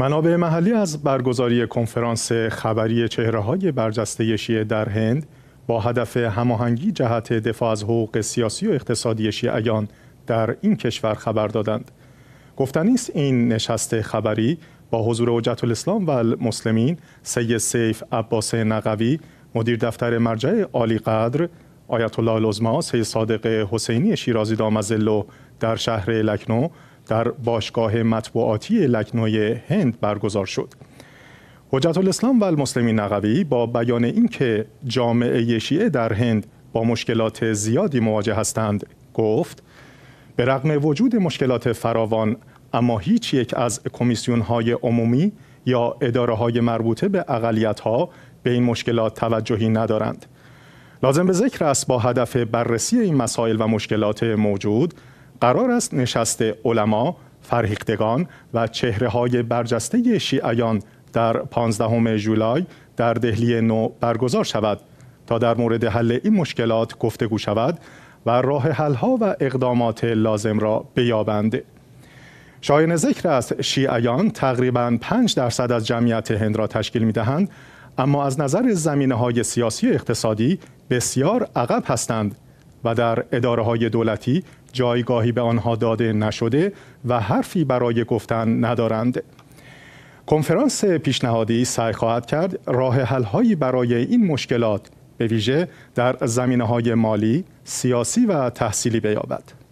منابع محلی از برگزاری کنفرانس خبری چهره های برجسته شیعه در هند با هدف هماهنگی جهت دفاع از حقوق سیاسی و اقتصادی شیعیان در این کشور خبر دادند. گفتنی است این نشست خبری با حضور حجت الاسلام و المسلمین سید سیف عباس نقوی مدیر دفتر مرجع عالی قدر آیت الله العظما سید صادق حسینی شیرازی دامزلو در شهر لکنو در باشگاه مطبوعاتی لکنوی هند برگزار شد. حجت الاسلام و المسلمین نقوی با بیان اینکه جامعه شیعه در هند با مشکلات زیادی مواجه هستند گفت به رغم وجود مشکلات فراوان اما هیچ یک از کمیسیون های عمومی یا اداره های مربوطه به اقلیت ها به این مشکلات توجهی ندارند لازم به ذکر است با هدف بررسی این مسائل و مشکلات موجود قرار است نشست علما، فرهیختگان و چهره های برجسته شیعیان در 15 جولای در دهلی نو برگزار شود تا در مورد حل این مشکلات گفتگو شود و راه ها و اقدامات لازم را بیابند. شایان ذکر است شیعیان تقریبا 5 درصد از جمعیت هند را تشکیل می دهند اما از نظر زمینه های سیاسی و اقتصادی بسیار عقب هستند و در اداره های دولتی جایگاهی به آنها داده نشده و حرفی برای گفتن ندارند کنفرانس پیشنهادی سعی خواهد کرد راه هایی برای این مشکلات به ویژه در زمینه های مالی، سیاسی و تحصیلی بیابد.